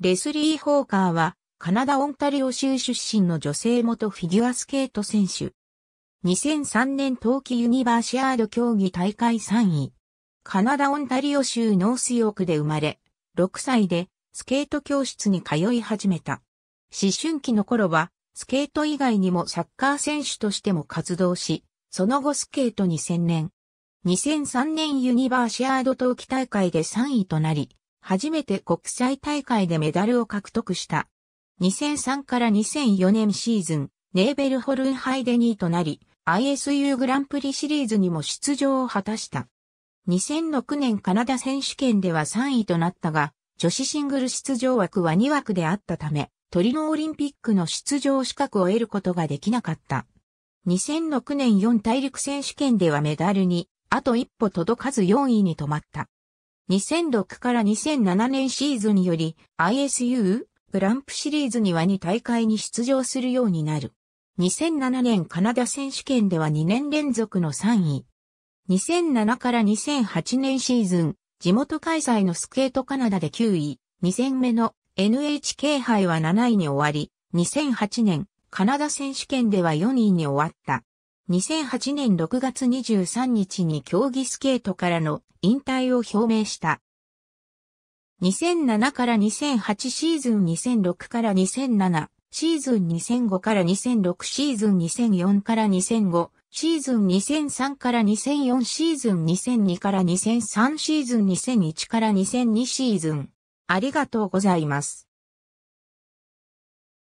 レスリー・ホーカーは、カナダ・オンタリオ州出身の女性元フィギュアスケート選手。2003年冬季ユニバーシアード競技大会3位。カナダ・オンタリオ州ノースヨークで生まれ、6歳でスケート教室に通い始めた。思春期の頃は、スケート以外にもサッカー選手としても活動し、その後スケートに専念。2003年ユニバーシアード冬季大会で3位となり、初めて国際大会でメダルを獲得した。2003から2004年シーズン、ネーベルホルンハイデニーとなり、ISU グランプリシリーズにも出場を果たした。2006年カナダ選手権では3位となったが、女子シングル出場枠は2枠であったため、トリノオリンピックの出場資格を得ることができなかった。2006年4大陸選手権ではメダルに、あと一歩届かず4位に止まった。2006から2007年シーズンにより ISU グランプシリーズには2大会に出場するようになる。2007年カナダ選手権では2年連続の3位。2007から2008年シーズン、地元開催のスケートカナダで9位、2戦目の NHK 杯は7位に終わり、2008年カナダ選手権では4位に終わった。2008年6月23日に競技スケートからの引退を表明した。2007から2008シーズン2006から2007シーズン2005から2006シーズン2004から2005シーズン2003から2004シーズン2002から2003シーズン2001から2002シーズン。ありがとうございます。